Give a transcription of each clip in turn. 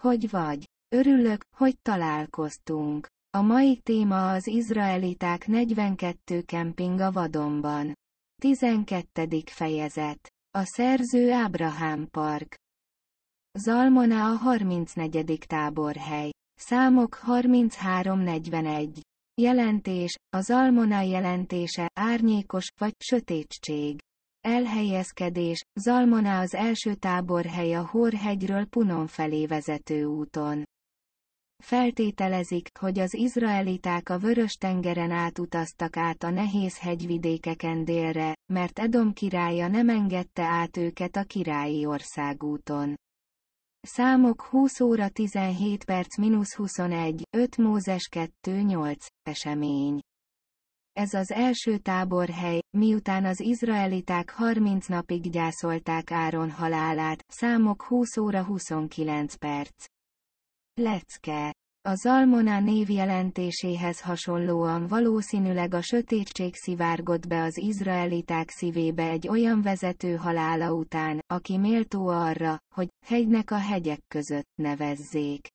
Hogy vagy? Örülök, hogy találkoztunk. A mai téma az izraeliták 42 kemping a vadonban. 12. fejezet. A szerző Ábrahám Park. Zalmona a 34. táborhely. Számok 33-41. Jelentés, az almona jelentése, árnyékos, vagy sötétség. Elhelyezkedés, Zalmona az első táborhely a Hórhegyről Punon felé vezető úton. Feltételezik, hogy az izraeliták a Vörös-tengeren átutaztak át a nehéz hegyvidékeken délre, mert Edom királya nem engedte át őket a királyi országúton. Számok 20 óra 17 perc 21, 5 Mózes 2 8, esemény. Ez az első táborhely, miután az izraeliták 30 napig gyászolták Áron halálát, számok 20 óra 29 perc. Lecke a Zalmoná név jelentéséhez hasonlóan valószínűleg a sötétség szivárgott be az izraeliták szívébe egy olyan vezető halála után, aki méltó arra, hogy hegynek a hegyek között nevezzék.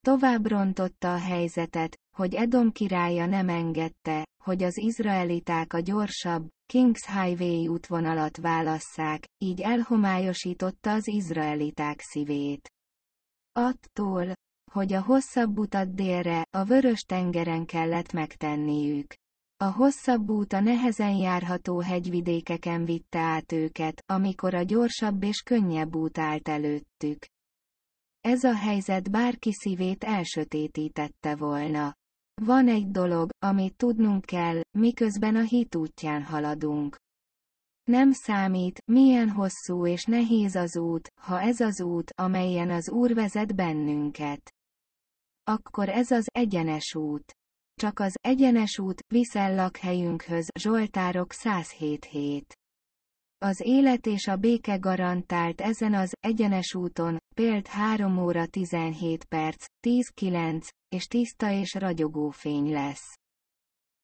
Tovább rontotta a helyzetet, hogy Edom királya nem engedte, hogy az izraeliták a gyorsabb, Kings Highway útvonalat válasszák, így elhomályosította az izraeliták szívét. Attól, hogy a hosszabb utat délre, a vörös tengeren kellett megtenniük. A hosszabb út a nehezen járható hegyvidékeken vitte át őket, amikor a gyorsabb és könnyebb út állt előttük. Ez a helyzet bárki szívét elsötétítette volna. Van egy dolog, amit tudnunk kell, miközben a hit útján haladunk. Nem számít, milyen hosszú és nehéz az út, ha ez az út, amelyen az Úr vezet bennünket. Akkor ez az egyenes út. Csak az egyenes út visz el lakhelyünkhöz Zsoltárok 107 Az élet és a béke garantált ezen az egyenes úton, Péld 3 óra 17 perc, 10-9, és tiszta és ragyogó fény lesz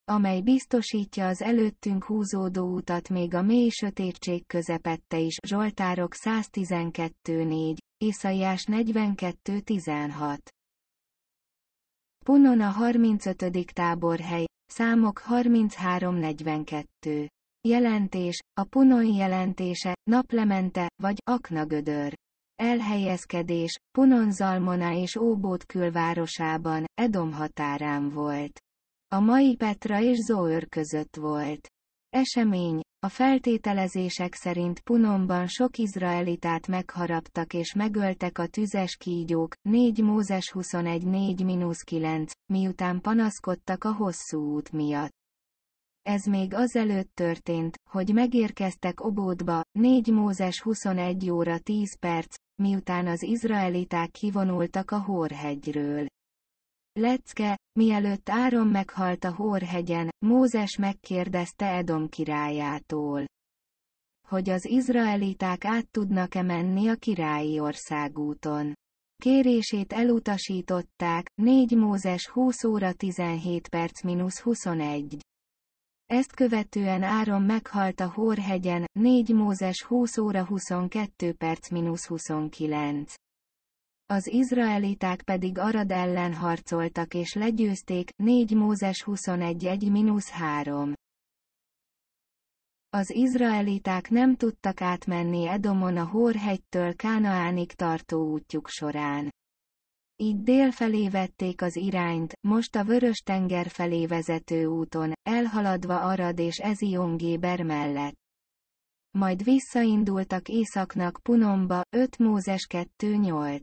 amely biztosítja az előttünk húzódó utat még a mély sötétség közepette is. Zsoltárok 112.4, Észaiás 42.16. Punon a 35. táborhely, számok 33.42. Jelentés, a Punon jelentése, naplemente, vagy aknagödör. Elhelyezkedés, Punonzalmona és Óbót külvárosában, Edom határán volt. A mai Petra és Zóör között volt. Esemény, a feltételezések szerint Punomban sok izraelitát megharaptak és megöltek a tüzes kígyók, 4 Mózes 21-4-9, miután panaszkodtak a hosszú út miatt. Ez még azelőtt történt, hogy megérkeztek Obódba, 4 Mózes 21 óra 10 perc, miután az izraeliták kivonultak a Hórhegyről. Lecke, mielőtt Áron meghalt a Hórhegyen, Mózes megkérdezte Edom királyától, hogy az izraeliták át tudnak-e menni a királyi országúton. Kérését elutasították, 4 Mózes 20 óra 17 perc 21. Ezt követően Áron meghalt a Hórhegyen, 4 Mózes 20 óra 22 perc 29. Az izraeliták pedig Arad ellen harcoltak és legyőzték, 4 Mózes 21 3. Az izraeliták nem tudtak átmenni Edomon a Hórhegytől Kánaánig tartó útjuk során így dél felé vették az irányt, most a Vörös-tenger felé vezető úton, elhaladva Arad és Géber mellett. Majd visszaindultak északnak Punomba, 5 Mózes 2.8.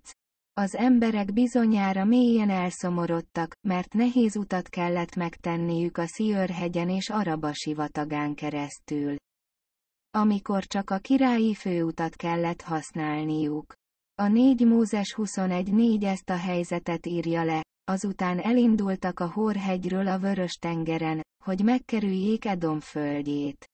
Az emberek bizonyára mélyen elszomorodtak, mert nehéz utat kellett megtenniük a Sziörhegyen és Araba sivatagán keresztül. Amikor csak a királyi főutat kellett használniuk. A 4 Mózes 21.4 ezt a helyzetet írja le. Azután elindultak a Horhegyről a Vörös-tengeren, hogy megkerüljék Edom földjét.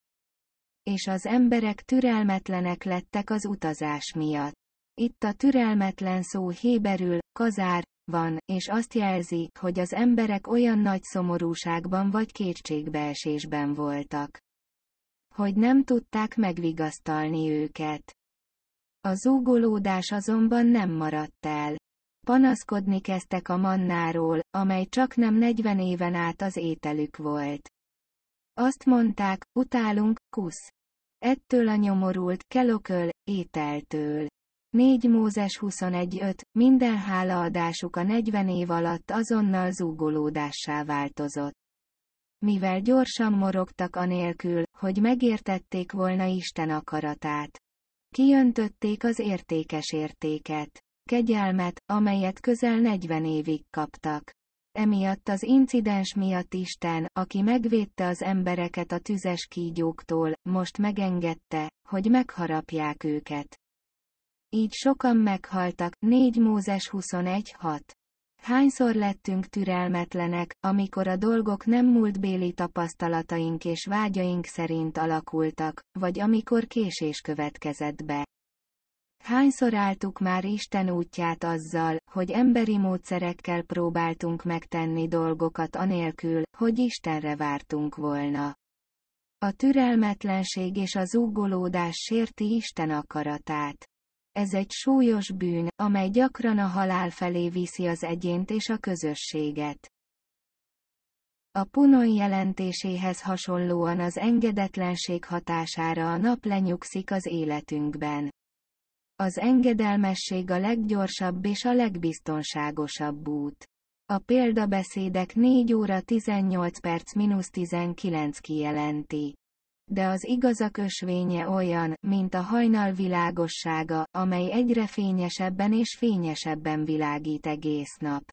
És az emberek türelmetlenek lettek az utazás miatt. Itt a türelmetlen szó héberül, kazár, van, és azt jelzi, hogy az emberek olyan nagy szomorúságban vagy kétségbeesésben voltak, hogy nem tudták megvigasztalni őket. A zúgolódás azonban nem maradt el. Panaszkodni kezdtek a mannáról, amely csak nem 40 éven át az ételük volt. Azt mondták, utálunk, kusz. Ettől a nyomorult, kelököl, ételtől. 4 Mózes 21.5, minden hálaadásuk a 40 év alatt azonnal zúgolódássá változott. Mivel gyorsan morogtak anélkül, hogy megértették volna Isten akaratát. Kiöntötték az értékes értéket. Kegyelmet, amelyet közel 40 évig kaptak. Emiatt az incidens miatt Isten, aki megvédte az embereket a tüzes kígyóktól, most megengedte, hogy megharapják őket. Így sokan meghaltak, 4 Mózes 21.6. Hányszor lettünk türelmetlenek, amikor a dolgok nem múltbéli tapasztalataink és vágyaink szerint alakultak, vagy amikor késés következett be. Hányszor álltuk már Isten útját azzal, hogy emberi módszerekkel próbáltunk megtenni dolgokat anélkül, hogy Istenre vártunk volna. A türelmetlenség és az zúgolódás sérti Isten akaratát. Ez egy súlyos bűn, amely gyakran a halál felé viszi az egyént és a közösséget. A punon jelentéséhez hasonlóan az engedetlenség hatására a nap lenyugszik az életünkben. Az engedelmesség a leggyorsabb és a legbiztonságosabb út. A példabeszédek 4 óra 18 perc 19 kijelenti de az igazak ösvénye olyan, mint a hajnal világossága, amely egyre fényesebben és fényesebben világít egész nap.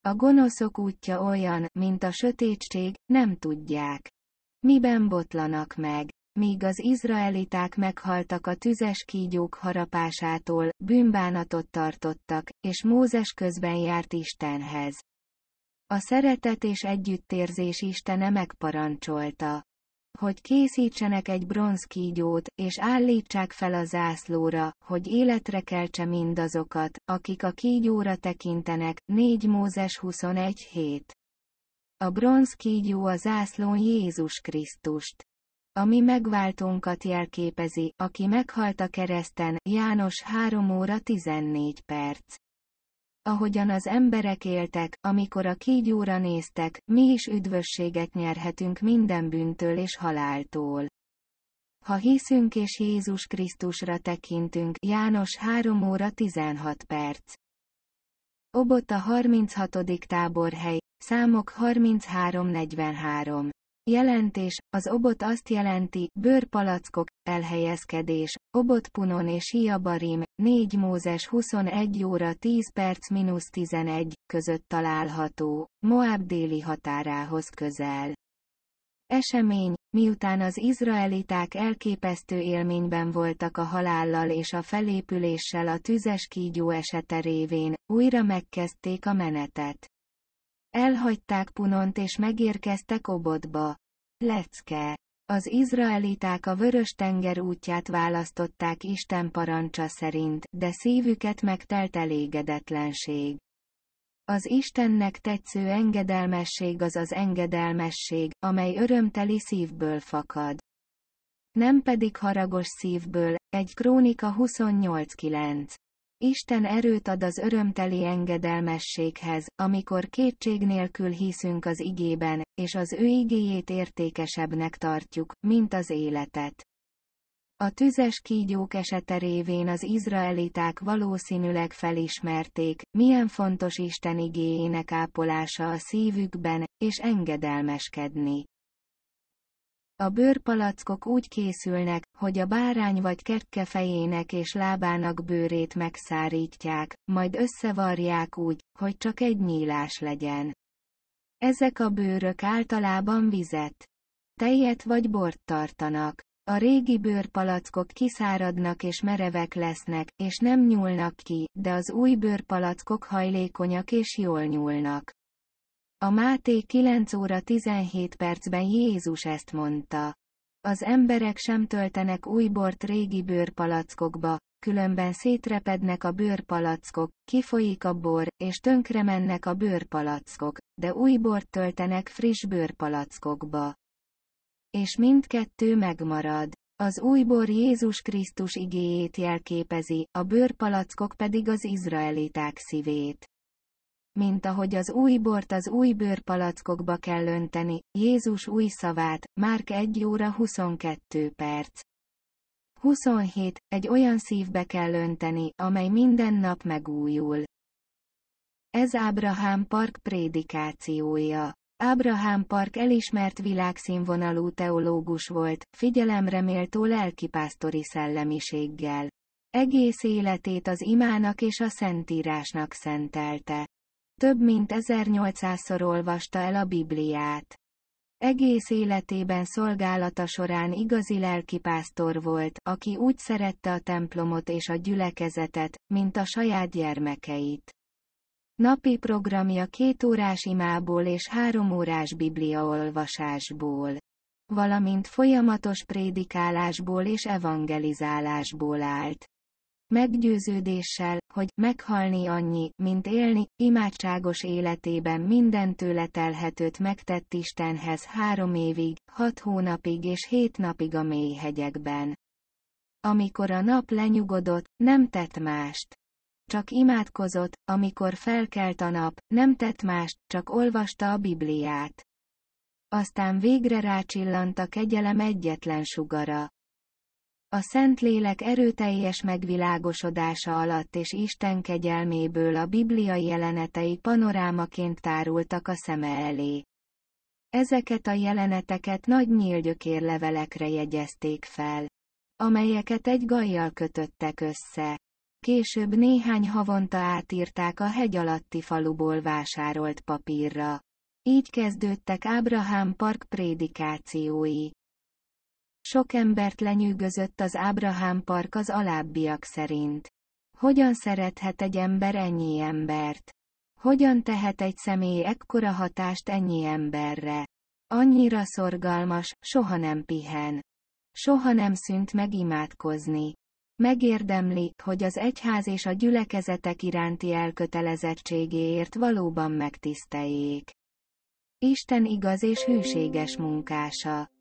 A gonoszok útja olyan, mint a sötétség, nem tudják. Miben botlanak meg? Míg az izraeliták meghaltak a tüzes kígyók harapásától, bűnbánatot tartottak, és Mózes közben járt Istenhez. A szeretet és együttérzés Istene megparancsolta hogy készítsenek egy bronzkígyót, és állítsák fel a zászlóra, hogy életre keltse mindazokat, akik a kígyóra tekintenek, 4 Mózes 21 7. A bronzkígyó a zászlón Jézus Krisztust ami megváltónkat jelképezi, aki meghalt a kereszten, János 3 óra 14 perc. Ahogyan az emberek éltek, amikor a kígyóra néztek, mi is üdvösséget nyerhetünk minden bűntől és haláltól. Ha hiszünk és Jézus Krisztusra tekintünk, János 3 óra 16 perc. Obotta 36. táborhely, számok 33-43. Jelentés, az obot azt jelenti, bőrpalackok, elhelyezkedés, Obotpunon és Hiabarim, 4 Mózes 21 óra 10 perc mínusz 11 között található, Moab déli határához közel. Esemény, miután az izraeliták elképesztő élményben voltak a halállal és a felépüléssel a tüzes kígyó esete révén, újra megkezdték a menetet. Elhagyták Punont és megérkeztek Obotba. Lecke az izraeliták a Vörös-tenger útját választották Isten parancsa szerint, de szívüket megtelt elégedetlenség. Az Istennek tetsző engedelmesség az az engedelmesség, amely örömteli szívből fakad. Nem pedig haragos szívből, egy Krónika 28.9. Isten erőt ad az örömteli engedelmességhez, amikor kétség nélkül hiszünk az igében, és az ő igéjét értékesebbnek tartjuk, mint az életet. A tüzes kígyók esete révén az izraeliták valószínűleg felismerték, milyen fontos Isten igéjének ápolása a szívükben, és engedelmeskedni. A bőrpalackok úgy készülnek, hogy a bárány vagy kekke fejének és lábának bőrét megszárítják, majd összevarják úgy, hogy csak egy nyílás legyen. Ezek a bőrök általában vizet, tejet vagy bort tartanak. A régi bőrpalackok kiszáradnak és merevek lesznek, és nem nyúlnak ki, de az új bőrpalackok hajlékonyak és jól nyúlnak. A Máté 9 óra 17 percben Jézus ezt mondta. Az emberek sem töltenek új bort régi bőrpalackokba, különben szétrepednek a bőrpalackok, kifolyik a bor, és mennek a bőrpalackok, de új bort töltenek friss bőrpalackokba. És mindkettő megmarad. Az új bor Jézus Krisztus igéjét jelképezi, a bőrpalackok pedig az izraeliták szívét mint ahogy az új bort az új bőrpalackokba kell önteni, Jézus új szavát, Márk 1 óra 22 perc. 27. Egy olyan szívbe kell önteni, amely minden nap megújul. Ez Ábrahám Park prédikációja. Ábrahám Park elismert világszínvonalú teológus volt, figyelemreméltó lelkipásztori szellemiséggel. Egész életét az imának és a szentírásnak szentelte. Több mint 1800-szor olvasta el a Bibliát. Egész életében szolgálata során igazi lelkipásztor volt, aki úgy szerette a templomot és a gyülekezetet, mint a saját gyermekeit. Napi programja két órás imából és három órás bibliaolvasásból. Valamint folyamatos prédikálásból és evangelizálásból állt. Meggyőződéssel, hogy meghalni annyi, mint élni, imádságos életében minden tőletelhetőt megtett Istenhez három évig, hat hónapig és hét napig a mélyhegyekben. Amikor a nap lenyugodott, nem tett mást. Csak imádkozott, amikor felkelt a nap, nem tett mást, csak olvasta a Bibliát. Aztán végre rácsillant a kegyelem egyetlen sugara. A Szentlélek erőteljes megvilágosodása alatt és Isten kegyelméből a Biblia jelenetei panorámaként tárultak a szeme elé. Ezeket a jeleneteket nagy nyílgyökérlevelekre jegyezték fel, amelyeket egy gajjal kötöttek össze. Később néhány havonta átírták a hegy alatti faluból vásárolt papírra. Így kezdődtek Ábrahám Park prédikációi. Sok embert lenyűgözött az Ábrahám Park az alábbiak szerint. Hogyan szerethet egy ember ennyi embert? Hogyan tehet egy személy ekkora hatást ennyi emberre? Annyira szorgalmas, soha nem pihen. Soha nem szűnt meg imádkozni. Megérdemli, hogy az egyház és a gyülekezetek iránti elkötelezettségéért valóban megtiszteljék. Isten igaz és hűséges munkása.